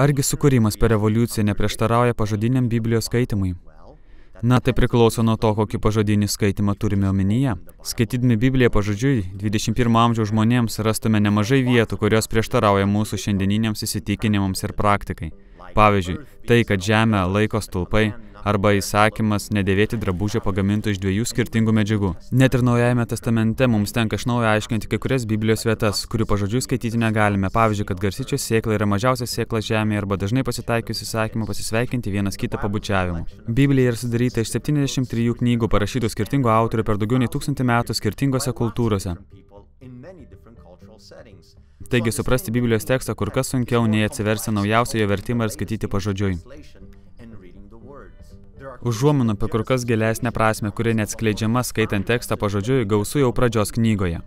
Argi sukūrimas per evoliuciją neprieštarauja pažodiniam Biblijos skaitimui? Na, tai priklauso nuo to, kokį pažodinį skaitimą turime omenyje. Skaitydami Bibliją pažodžiui, 21 amžiaus žmonėms rastume nemažai vietų, kurios prieštarauja mūsų šiandieniniams įsitikinimams ir praktikai. Pavyzdžiui, tai, kad Žemė, laiko stulpai, arba įsakymas nedėvėti drabužio pagaminto iš dviejų skirtingų medžiagų. Net ir Naujajame testamente mums tenka iš naujo aiškinti kai kurias Biblijos vietas, kurių pažodžių skaityti negalime. Pavyzdžiui, kad garsyčio sėkla yra mažiausia sėkla žemėje arba dažnai pasitaikius įsakymą pasisveikinti vienas kitą pabučiavimu. Biblija yra sudaryta iš 73 knygų parašytų skirtingų autorių per daugiau nei tūkstantį metų skirtingose kultūrose. Taigi suprasti Biblijos tekstą kur kas sunkiau nei atsiversti naujausiojo vertimą ir skaityti pažodžiui. Užuominų apie kur kas gilesnę prasme, kuri neatskleidžiama skaitant tekstą pažodžiui, gausu jau pradžios knygoje.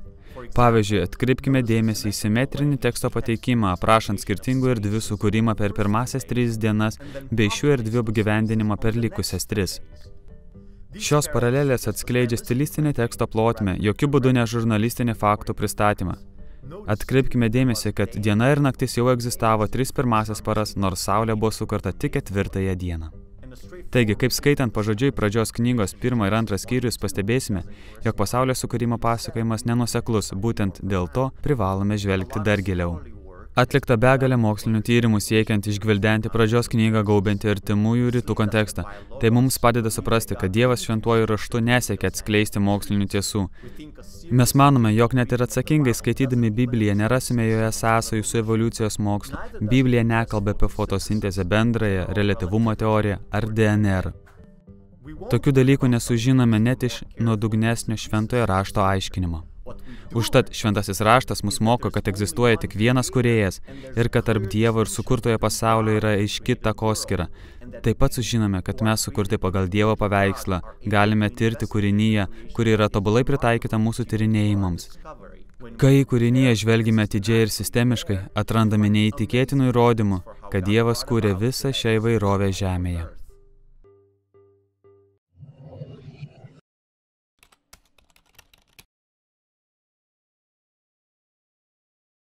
Pavyzdžiui, atkreipkime dėmesį į simetrinį teksto pateikimą, aprašant skirtingų erdvių sukūrimą per pirmasias tris dienas bei šių erdvių apgyvendinimą per likusias tris. Šios paralelės atskleidžia stilistinę teksto plotmę, jokių būdų ne žurnalistinį faktų pristatymą. Atkreipkime dėmesį, kad diena ir naktis jau egzistavo tris pirmasias paras, nors Saulė buvo sukurta tik ketvirtąją dieną. Taigi, kaip skaitant pažodžiui pradžios knygos pirmą ir antrą skyrius, pastebėsime, jog pasaulio sukūrimo pasakojimas nenuseklus, būtent dėl to privalome žvelgti dar giliau. Atlikta begalė mokslinių tyrimų siekiant išgvildenti pradžios knygą gaubianti artimųjų rytų kontekstą. Tai mums padeda suprasti, kad Dievas šventuoju raštu nesiekia atskleisti mokslinių tiesų. Mes manome, jog net ir atsakingai skaitydami Bibliją nerasime joje sąsojų su evoliucijos mokslu. Biblija nekalba apie fotosintezę bendrąją, relativumo teoriją ar DNR. Tokių dalykų nesužinome net iš nuodugnesnio šventojo rašto aiškinimo. Užtat šventasis raštas mus moko, kad egzistuoja tik vienas kuriejas ir kad tarp Dievo ir sukurtojo pasaulio yra aiški takoskira. Taip pat sužinome, kad mes sukurti pagal Dievo paveikslą galime tirti kūrinyje, kuri yra tobulai pritaikyta mūsų tyrinėjimams. Kai kūrinyje žvelgime atidžiai ir sistemiškai, atrandame neįtikėtinų įrodymų, kad Dievas kūrė visą šią įvairovę žemėje.